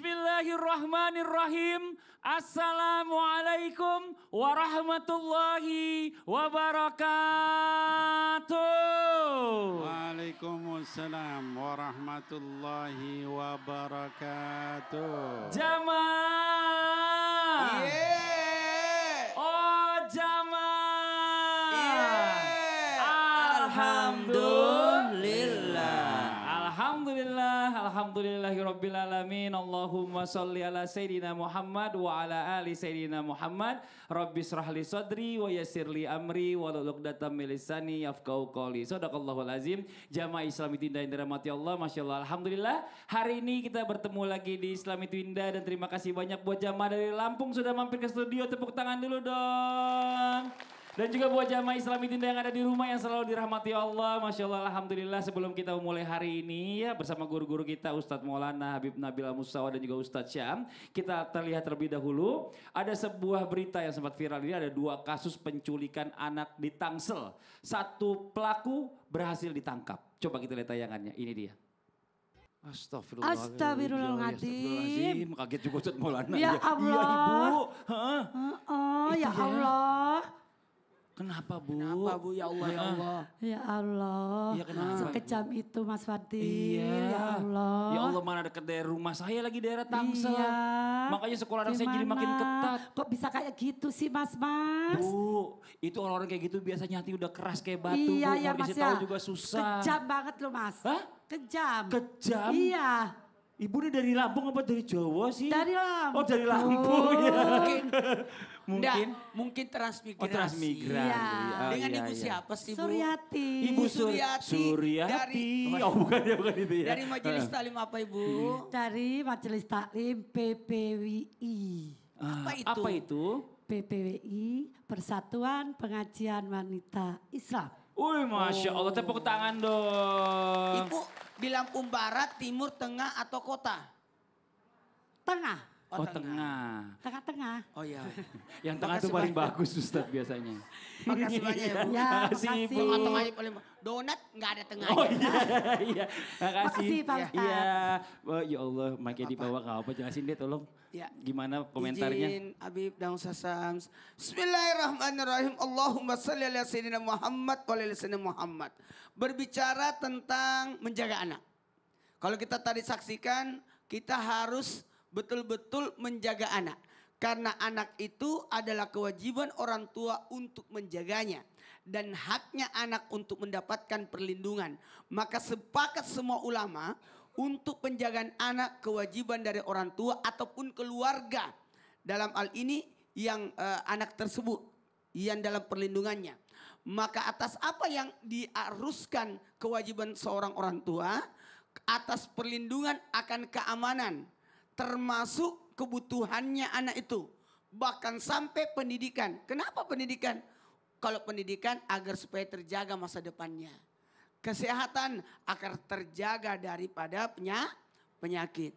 Bismillahirrahmanirrahim. Assalamualaikum warahmatullahi wabarakatuh. Waalaikumsalam warahmatullahi wabarakatuh. Jamaah Alhamdulillahirrabbilalamin Allahumma salli ala Sayyidina Muhammad wa ala ali Sayyidina Muhammad Rabbi srahli sodri wa yasirli amri wa datam milisani yafkau qawli Sadaqallahul azim Jamaah Islami Tinda yang dirahmati Allah Masya Allah Alhamdulillah Hari ini kita bertemu lagi di Islami Tinda Dan terima kasih banyak buat jamaah dari Lampung sudah mampir ke studio Tepuk tangan dulu dong dan juga buat jamaah Islamitinda yang ada di rumah yang selalu dirahmati Allah. Masya Allah, Alhamdulillah sebelum kita memulai hari ini ya bersama guru-guru kita Ustadz Maulana, Habib Nabil Musawa dan juga Ustadz Syam. Kita terlihat terlebih dahulu ada sebuah berita yang sempat viral ini ada dua kasus penculikan anak di Tangsel. Satu pelaku berhasil ditangkap. Coba kita lihat tayangannya, ini dia. Astagfirullahaladzim. Astagfirullahaladzim. Kaget juga Ustadz Maulana. Ya iya, iya, Allah. Ya, ibu. ya Allah. Kenapa Bu? Kenapa Bu? Ya Allah, ya Allah. Ya Allah. Ya kenapa? Sekejam itu Mas Fadil. Iya. Ya Allah. Ya Allah mana deket daerah rumah saya lagi daerah iya. Tangsel. Iya. Makanya sekolah anak saya jadi makin ketat. Kok bisa kayak gitu sih Mas Mas? Bu, itu orang-orang kayak gitu biasanya hati udah keras kayak batu. Iya, Bu. ya, Mas, ya. juga susah. Kejam banget loh Mas. Hah? Kejam. Kejam? Iya. Ibu ini dari Lampung apa dari Jawa sih? Dari Lampung. Oh dari Lampung oh. ya. Mungkin. mungkin. Nggak, mungkin transmigrasi. Oh transmigrasi. Iya. Oh, iya, Dengan iya, ibu siapa sih Bu? Suryati. Ibu Suryati. Suryati. Dari, oh bukan ya bukan itu ya. Dari Majelis Taklim apa Ibu? Iya. Dari Majelis Taklim PPWI. Apa itu? Apa itu? PPWI Persatuan Pengajian Wanita Islam. Wih, Masya Allah. Oh. Tepuk tangan dong. Ibu bilang umbara, Timur, Tengah, atau Kota? Tengah. Oh, oh tengah. Tengah-tengah. Oh iya. Yang tengah itu paling bagus Ustaz biasanya. Makasih banyak ya Bu. Ya, makasih Bu. donat nggak ada tengahnya. Oh iya iya. Makasih. Makasih Pak Ustaz. Iya. Oh, ya Allah, makanya dibawa ke apa jelasin deh tolong. Ya. Gimana komentarnya? Izin Habib dan Sasam. Bismillahirrahmanirrahim. Allahumma salli ala sayyidina Muhammad wa ala sayyidina Muhammad. Berbicara tentang menjaga anak. Kalau kita tadi saksikan, kita harus betul-betul menjaga anak. Karena anak itu adalah kewajiban orang tua untuk menjaganya. Dan haknya anak untuk mendapatkan perlindungan. Maka sepakat semua ulama untuk penjagaan anak kewajiban dari orang tua ataupun keluarga. Dalam hal ini yang uh, anak tersebut yang dalam perlindungannya. Maka atas apa yang diaruskan kewajiban seorang orang tua, atas perlindungan akan keamanan termasuk kebutuhannya anak itu. Bahkan sampai pendidikan. Kenapa pendidikan? Kalau pendidikan agar supaya terjaga masa depannya. Kesehatan agar terjaga daripada penyakit.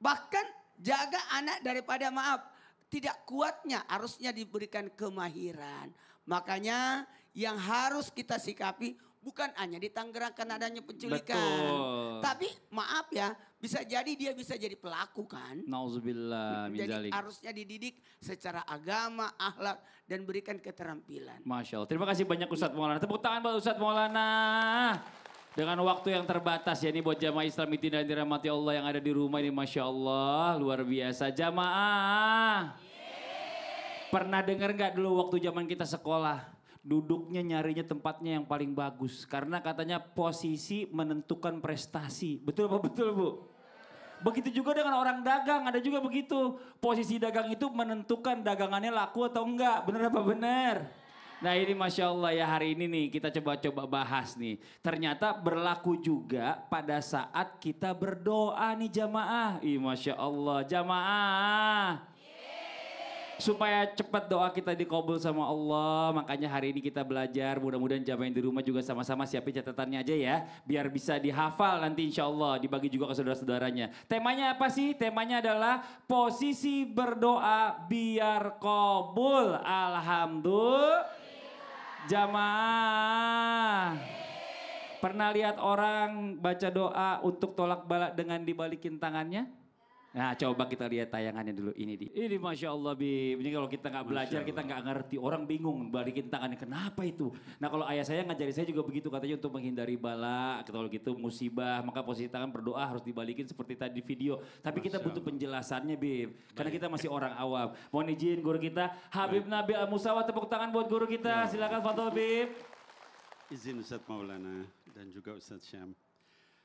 Bahkan jaga anak daripada maaf. Tidak kuatnya harusnya diberikan kemahiran. Makanya yang harus kita sikapi bukan hanya di Tangerang karena adanya penculikan. Betul. Tapi maaf ya, bisa jadi dia bisa jadi pelaku kan. Nauzubillah Jadi harusnya dididik secara agama, akhlak dan berikan keterampilan. Masya Allah. Terima kasih banyak Ustadz Maulana. Tepuk tangan buat Ustadz Maulana. Dengan waktu yang terbatas ya ini buat jamaah Islam itu dan dirahmati Allah yang ada di rumah ini Masya Allah luar biasa jamaah. Pernah dengar nggak dulu waktu zaman kita sekolah? duduknya nyarinya tempatnya yang paling bagus karena katanya posisi menentukan prestasi. Betul apa betul, Bu? Begitu juga dengan orang dagang, ada juga begitu. Posisi dagang itu menentukan dagangannya laku atau enggak. Benar apa benar? Nah ini Masya Allah ya hari ini nih kita coba-coba bahas nih. Ternyata berlaku juga pada saat kita berdoa nih jamaah. Ih Masya Allah jamaah supaya cepat doa kita dikabul sama Allah. Makanya hari ini kita belajar. Mudah-mudahan jamaah di rumah juga sama-sama siapin catatannya aja ya. Biar bisa dihafal nanti insya Allah. Dibagi juga ke saudara-saudaranya. Temanya apa sih? Temanya adalah posisi berdoa biar kabul. Alhamdulillah. Jamaah. Pernah lihat orang baca doa untuk tolak balak dengan dibalikin tangannya? Nah coba kita lihat tayangannya dulu ini di. Ini masya Allah bi. Ini kalau kita nggak belajar kita nggak ngerti. Orang bingung balikin tangannya kenapa itu. Nah kalau ayah saya ngajari saya juga begitu katanya untuk menghindari bala. Kalau gitu musibah maka posisi tangan berdoa harus dibalikin seperti tadi video. Tapi kita butuh penjelasannya bi. Karena kita masih orang awam. Mohon izin guru kita Habib Baik. Nabil Al Musawat tepuk tangan buat guru kita. Ya Silakan fatul Bib. Izin Ustadz Maulana dan juga Ustadz Syam.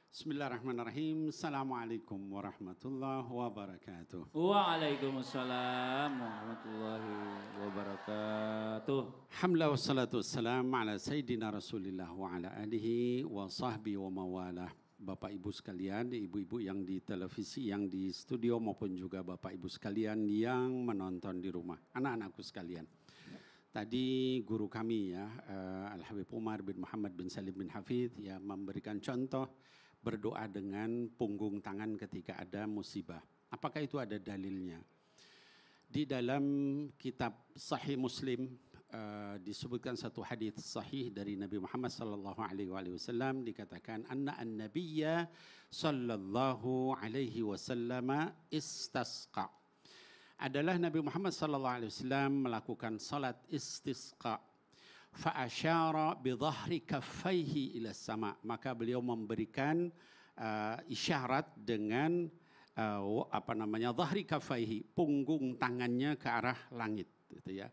Bismillahirrahmanirrahim. Assalamualaikum warahmatullahi wabarakatuh. Waalaikumsalam warahmatullahi wabarakatuh. Hamdulillah wassalatu wassalamu ala sayyidina Rasulillah wa ala alihi wa sahbihi wa mawalah. Bapak Ibu sekalian, ibu-ibu yang di televisi, yang di studio maupun juga Bapak Ibu sekalian yang menonton di rumah, anak-anakku sekalian. Tadi guru kami ya, eh, Al Habib Umar bin Muhammad bin Salim bin Hafid ya memberikan contoh berdoa dengan punggung tangan ketika ada musibah. Apakah itu ada dalilnya? Di dalam kitab Sahih Muslim uh, disebutkan satu hadis sahih dari Nabi Muhammad sallallahu alaihi wasallam dikatakan anna an-nabiyya sallallahu alaihi wasallam istasqa. Adalah Nabi Muhammad sallallahu alaihi wasallam melakukan salat istisqa fa'asyara bidhahri kaffaihi ila sama maka beliau memberikan uh, isyarat dengan uh, apa namanya zahri kaffaihi punggung tangannya ke arah langit gitu ya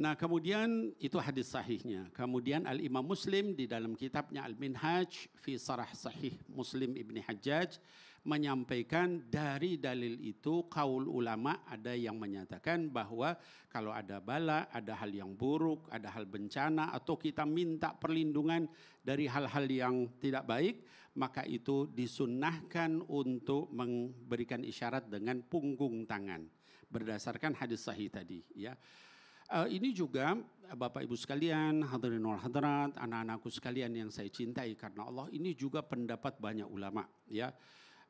Nah kemudian itu hadis sahihnya. Kemudian Al-Imam Muslim di dalam kitabnya Al-Minhaj fi Sarah Sahih Muslim ibni Hajjaj menyampaikan dari dalil itu kaul ulama ada yang menyatakan bahwa kalau ada bala, ada hal yang buruk, ada hal bencana atau kita minta perlindungan dari hal-hal yang tidak baik, maka itu disunnahkan untuk memberikan isyarat dengan punggung tangan berdasarkan hadis sahih tadi ya. Eh, ini juga eh, Bapak Ibu sekalian, hadirin wal hadirat, anak-anakku sekalian yang saya cintai karena Allah, ini juga pendapat banyak ulama ya.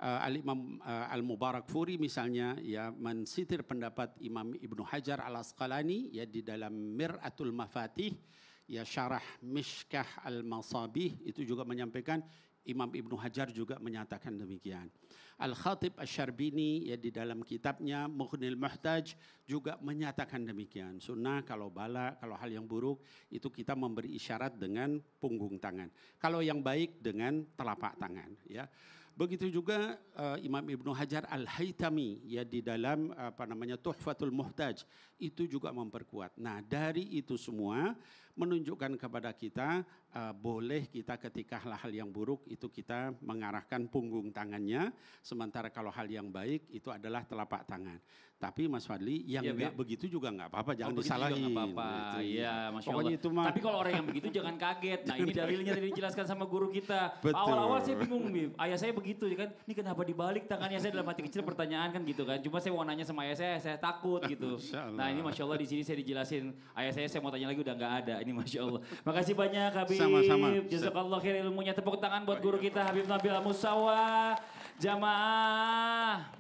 Uh, eh, Al Imam uh, Al Mubarak Furi misalnya ya mensitir pendapat Imam Ibnu Hajar Al Asqalani ya di dalam Mir'atul Mafatih ya syarah Mishkah Al Masabih itu juga menyampaikan Imam Ibnu Hajar juga menyatakan demikian. Al-Khatib Asy-Syarbini ya di dalam kitabnya Mughnil Muhtaj juga menyatakan demikian. Sunnah kalau bala, kalau hal yang buruk itu kita memberi isyarat dengan punggung tangan. Kalau yang baik dengan telapak tangan ya. Begitu juga uh, Imam Ibnu Hajar Al-Haitami ya di dalam apa namanya Tuhfatul Muhtaj itu juga memperkuat. Nah, dari itu semua menunjukkan kepada kita uh, boleh kita ketika hal-hal yang buruk itu kita mengarahkan punggung tangannya, sementara kalau hal yang baik itu adalah telapak tangan. Tapi Mas Fadli yang iya, nggak ya, begitu juga nggak apa-apa, jangan oh, disalahin. apa-apa. Gitu, iya. iya, Masya Pokoknya Allah. Itu mah... Tapi kalau orang yang begitu jangan kaget. Nah ini dalilnya tadi dijelaskan sama guru kita. Awal-awal saya bingung, Mim. Ayah saya begitu, ya kan? Ini kenapa dibalik tangannya saya dalam hati kecil pertanyaan kan gitu kan. Cuma saya mau nanya sama ayah saya, saya takut gitu. Nah ini Masya Allah di sini saya dijelasin. Ayah saya saya mau tanya lagi udah nggak ada ini Masya Allah. Makasih banyak Habib. Sama-sama. Jazakallah khair ilmunya. Tepuk tangan buat guru kita Habib Nabil Musawa. Jamaah.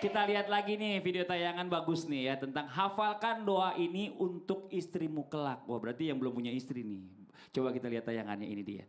Kita lihat lagi nih video tayangan bagus nih ya tentang hafalkan doa ini untuk istrimu kelak. Wah berarti yang belum punya istri nih. Coba kita lihat tayangannya ini dia.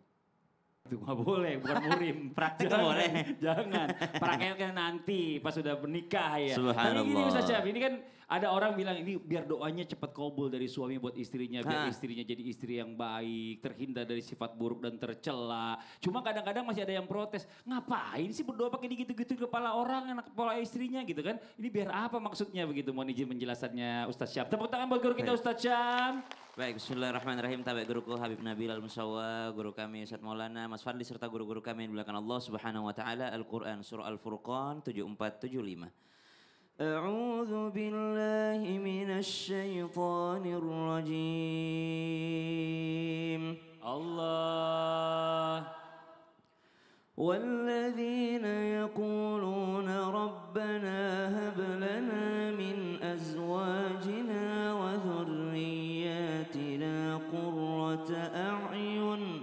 Itu nggak boleh, bukan murim. Praktek jangan, boleh. Jangan. Prakteknya nanti pas sudah menikah ya. Subhanallah. Tapi gini Ustaz ini kan ada orang bilang ini biar doanya cepat kobul dari suami buat istrinya, biar ha. Ah. istrinya jadi istri yang baik, terhindar dari sifat buruk dan tercela. Cuma kadang-kadang masih ada yang protes, ngapain sih berdoa pakai gitu-gitu kepala orang, anak kepala istrinya gitu kan? Ini biar apa maksudnya begitu? Mohon izin penjelasannya Ustaz Syam. Tepuk tangan buat guru kita Ustaz Syam. Baik, bismillahirrahmanirrahim. Tabak guruku Habib Nabil Al-Musawwa, guru kami Ustaz Maulana, Mas Fadli serta guru-guru kami yang Allah Subhanahu wa taala Al-Qur'an surah Al-Furqan 7475. أعوذ بالله من الشيطان الرجيم الله والذين يقولون ربنا هب لنا من أزواجنا وذرياتنا قرة أعين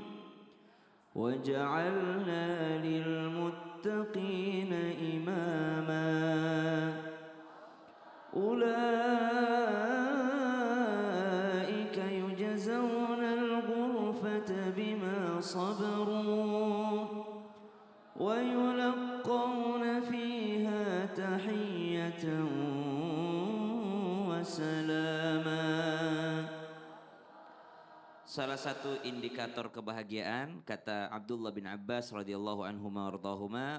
وجعلنا للمتقين إماماً أولئك يجزون الغرفة بما صبروا ويلقون فيها تحية وسلام Salah satu indikator kebahagiaan kata Abdullah bin Abbas radhiyallahu anhu ma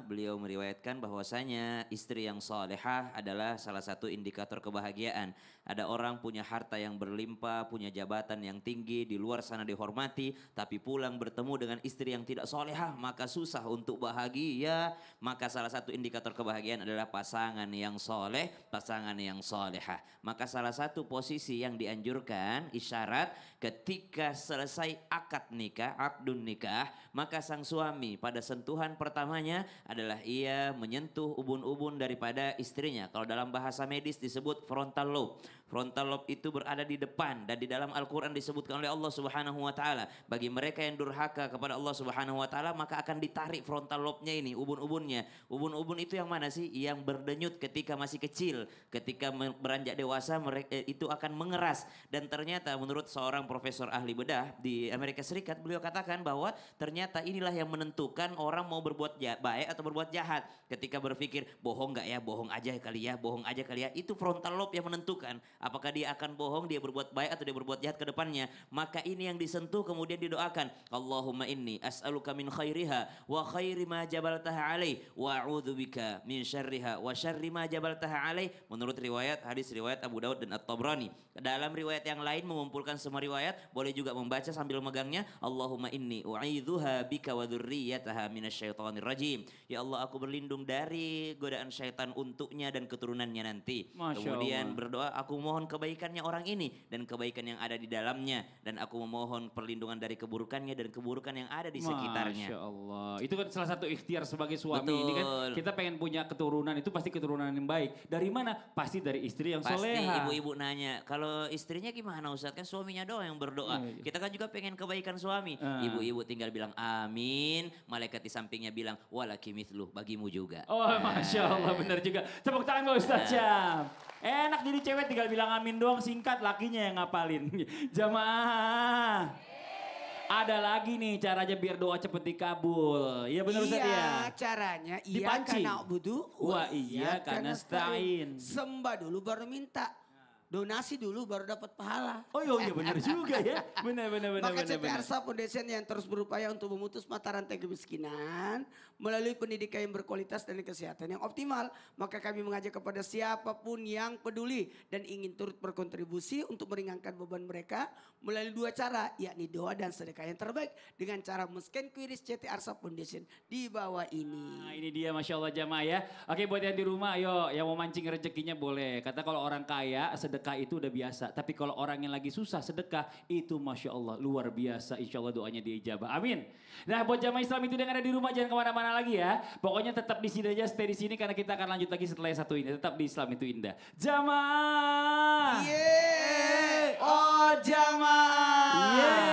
beliau meriwayatkan bahwasanya istri yang salehah adalah salah satu indikator kebahagiaan. Ada orang punya harta yang berlimpah, punya jabatan yang tinggi, di luar sana dihormati, tapi pulang bertemu dengan istri yang tidak solehah, maka susah untuk bahagia. Maka salah satu indikator kebahagiaan adalah pasangan yang soleh, pasangan yang solehah. Maka salah satu posisi yang dianjurkan isyarat ketika selesai akad nikah, akdun nikah, maka sang suami pada sentuhan pertamanya adalah ia menyentuh ubun-ubun daripada istrinya. Kalau dalam bahasa medis disebut frontal lobe. Frontal lobe itu berada di depan dan di dalam Al-Qur'an disebutkan oleh Allah Subhanahu wa taala, bagi mereka yang durhaka kepada Allah Subhanahu wa taala maka akan ditarik frontal lobe-nya ini, ubun-ubunnya. Ubun-ubun itu yang mana sih? Yang berdenyut ketika masih kecil, ketika beranjak dewasa mereka eh, itu akan mengeras dan ternyata menurut seorang profesor ahli bedah di Amerika Serikat beliau katakan bahwa ternyata inilah yang menentukan orang mau berbuat baik atau berbuat jahat. Ketika berpikir bohong gak ya, bohong aja kali ya, bohong aja kali ya, itu frontal lobe yang menentukan Apakah dia akan bohong, dia berbuat baik atau dia berbuat jahat ke depannya? Maka ini yang disentuh kemudian didoakan. Allahumma inni as'aluka min khairiha wa khairi ma jabaltaha alaih wa a'udzubika min syarriha wa syarri ma jabaltaha alaih. Menurut riwayat hadis riwayat Abu Dawud dan At-Tabrani. Dalam riwayat yang lain mengumpulkan semua riwayat, boleh juga membaca sambil megangnya Allahumma inni u'idzuha bika wa dzurriyyataha minasyaitonir rajim. Ya Allah, aku berlindung dari godaan syaitan untuknya dan keturunannya nanti. Masya Kemudian Allah. berdoa aku mau memohon kebaikannya orang ini dan kebaikan yang ada di dalamnya dan aku memohon perlindungan dari keburukannya dan keburukan yang ada di sekitarnya. Masya Allah. Itu kan salah satu ikhtiar sebagai suami Betul. ini kan kita pengen punya keturunan itu pasti keturunan yang baik. Dari mana? Pasti dari istri yang soleh. Pasti ibu-ibu nanya kalau istrinya gimana Ustaz kan suaminya doang yang berdoa. Hmm. Kita kan juga pengen kebaikan suami. Ah. Ibu-ibu tinggal bilang amin. Malaikat di sampingnya bilang walaki lu bagimu juga. Oh, masya Allah benar juga. Tepuk tangan Ustaz Jam. Nah. Enak jadi cewek tinggal bilang bilang amin doang singkat lakinya yang ngapalin. Jamaah. Ada lagi nih caranya biar doa cepet dikabul. Iya benar Ustaz iya, iya, caranya iya karena budu. Wah iya, iya karena stain. Sembah dulu baru minta donasi dulu baru dapat pahala. Oh iya, oh, iya benar juga ya. Benar benar benar. Maka CT Arsa Foundation yang terus berupaya untuk memutus mata rantai kemiskinan melalui pendidikan yang berkualitas dan kesehatan yang optimal. Maka kami mengajak kepada siapapun yang peduli dan ingin turut berkontribusi untuk meringankan beban mereka melalui dua cara, yakni doa dan sedekah yang terbaik dengan cara mesken kuiris CT Arsa Foundation di bawah ini. Nah, ini dia Masya Allah jamaah ya. Oke buat yang di rumah ayo yang mau mancing rezekinya boleh. Kata kalau orang kaya sedekah sedekah itu udah biasa. Tapi kalau orang yang lagi susah sedekah itu Masya Allah luar biasa. Insya Allah doanya diijabah. Amin. Nah buat jamaah Islam itu yang ada di rumah jangan kemana-mana lagi ya. Pokoknya tetap di sini aja stay di sini karena kita akan lanjut lagi setelah yang satu ini. Tetap di Islam itu indah. Jamaah. Yeah. Oh jamaah. Yeah.